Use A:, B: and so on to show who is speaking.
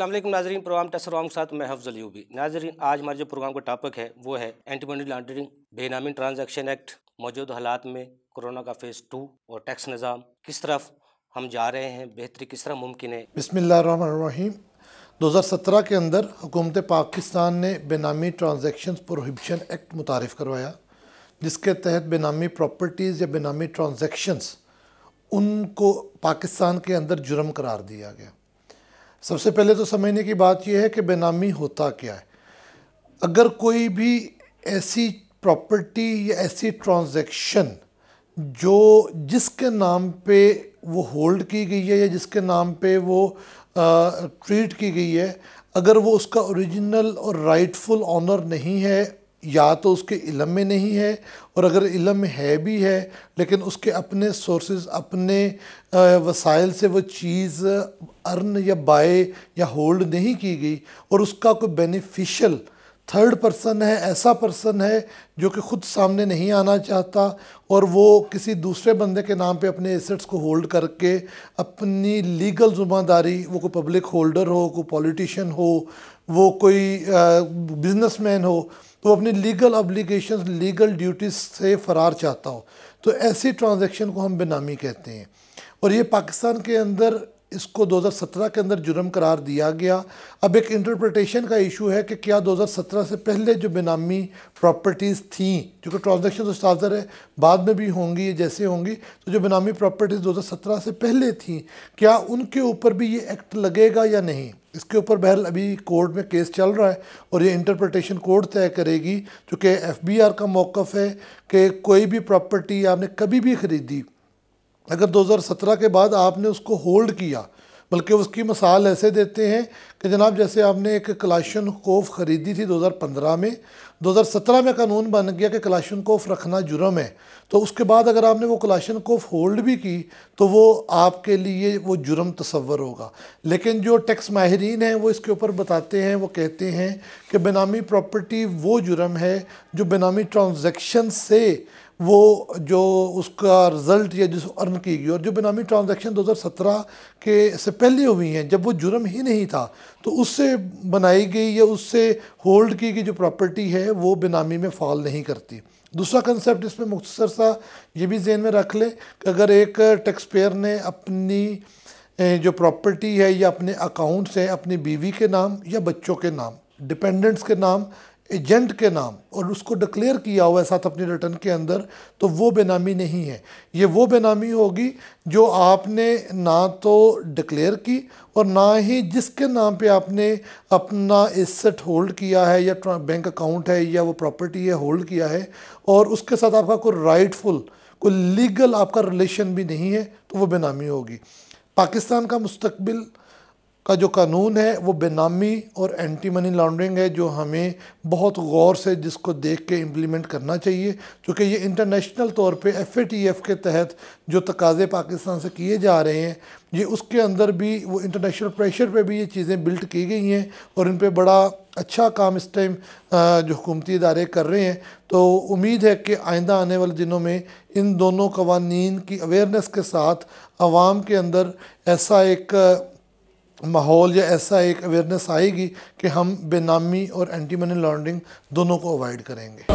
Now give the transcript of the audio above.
A: असलम नाजरीन प्रोग्राम टसराम के साथ मैं हफ्ज़ यूबी नाजरीन आज हमारे जो प्रोग्राम का टॉपिक है वो है एंटी मनी लॉन्ड्रिंग बेनामी ट्रांजैक्शन एक्ट मौजूद हालात में कोरोना का फेज़ टू और टैक्स निज़ाम किस तरफ हम जा रहे हैं बेहतरी किस तरह मुमकिन है हज़ार 2017 के अंदर हुकूमत पाकिस्तान ने बेनामी ट्रांजेक्शन प्रोहिबिशन एक्ट मुतारफ़ करवाया जिसके तहत बेनामी प्रॉपर्टीज़ या बेनामी ट्रांजेक्शन्स उनको पाकिस्तान के अंदर जुर्म करार दिया गया सबसे पहले तो समझने की बात यह है कि बेनामी होता क्या है अगर कोई भी ऐसी प्रॉपर्टी या ऐसी ट्रांजैक्शन जो जिसके नाम पे वो होल्ड की गई है या जिसके नाम पे वो ट्रीट की गई है अगर वो उसका ओरिजिनल और राइटफुल ऑनर नहीं है या तो उसके इलम में नहीं है और अगर इलम है भी है लेकिन उसके अपने सोर्सेज अपने वसाइल से वो चीज़ अर्न या बाय या होल्ड नहीं की गई और उसका कोई बेनिफिशियल थर्ड पर्सन है ऐसा पर्सन है जो कि खुद सामने नहीं आना चाहता और वो किसी दूसरे बंदे के नाम पे अपने एसेट्स को होल्ड करके अपनी लीगल जुम्मेदारी वो कोई पब्लिक होल्डर हो कोई पॉलिटिशियन हो वो कोई बिजनेसमैन हो तो अपनी लीगल अब्लिगेशन लीगल ड्यूटीज़ से फ़रार चाहता हो तो ऐसी ट्रांजेक्शन को हम बेनामी कहते हैं और ये पाकिस्तान के अंदर इसको 2017 के अंदर जुर्म करार दिया गया अब एक इंटरप्रटेशन का इशू है कि क्या 2017 से पहले जो बेनामी प्रॉपर्टीज़ थी क्योंकि ट्रांजेक्शन तो साजर है बाद में भी होंगी जैसे होंगी तो जो बेनामी प्रॉपर्टीज़ 2017 से पहले थी क्या उनके ऊपर भी ये एक्ट लगेगा या नहीं इसके ऊपर बहर अभी कोर्ट में केस चल रहा है और ये इंटरप्रटेशन कोर्ट तय करेगी चूँकि एफ का मौक़ है कि कोई भी प्रॉपर्टी आपने कभी भी ख़रीदी अगर 2017 के बाद आपने उसको होल्ड किया बल्कि उसकी मिसाल ऐसे देते हैं कि जनाब जैसे आपने एक कलाशन कोफ ख़रीदी थी 2015 में 2017 में कानून बन गया कि कलाशन कोफ रखना जुर्म है तो उसके बाद अगर आपने वो कलाशन कोफ होल्ड भी की तो वो आपके लिए वो जुर्म तस्वर होगा लेकिन जो टैक्स माहरीन हैं वो इसके ऊपर बताते हैं वो कहते हैं कि बेनामी प्रॉपर्टी वो जुर्म है जो बेनामी ट्रांजेक्शन से वो जो उसका रिज़ल्ट या जिस अर्न की गई और जो बेनामी ट्रांजैक्शन 2017 के से पहले हुई हैं जब वो जुर्म ही नहीं था तो उससे बनाई गई या उससे होल्ड की गई जो प्रॉपर्टी है वो बेनामी में फॉल नहीं करती दूसरा कंसेप्ट इसमें मुख्तर सा ये भी जेन में रख ले कि अगर एक टैक्स पेयर ने अपनी जो प्रॉपर्टी है या अपने अकाउंट्स हैं अपनी बीवी के नाम या बच्चों के नाम डिपेंडेंट्स के नाम एजेंट के नाम और उसको डिक्लेयर किया हुआ है साथ अपने रिटर्न के अंदर तो वो बेनामी नहीं है ये वो बेनामी होगी जो आपने ना तो डिक्लेयर की और ना ही जिसके नाम पे आपने अपना एसेट होल्ड किया है या बैंक अकाउंट है या वो प्रॉपर्टी है होल्ड किया है और उसके साथ आपका कोई राइटफुल कोई लीगल आपका रिलेशन भी नहीं है तो वो बेनामी होगी पाकिस्तान का मुस्तबिल का जो कानून है वो बेनामी और एंटी मनी लॉन्ड्रिंग है जो हमें बहुत गौर से जिसको देख के इम्प्लीमेंट करना चाहिए क्योंकि ये इंटरनेशनल तौर पे एफ के तहत जो तकाजे पाकिस्तान से किए जा रहे हैं ये उसके अंदर भी वो इंटरनेशनल प्रेशर पे भी ये चीज़ें बिल्ट की गई हैं और इन पर बड़ा अच्छा काम इस टाइम जो हुकूमती इदारे कर रहे हैं तो उम्मीद है कि आइंदा आने वाले दिनों में इन दोनों कवानीन की अवेयरनेस के साथ आवाम के अंदर ऐसा एक माहौल या ऐसा एक अवेयरनेस आएगी कि हम बेनामी और एंटी मनी लॉन्ड्रिंग दोनों को अवॉइड करेंगे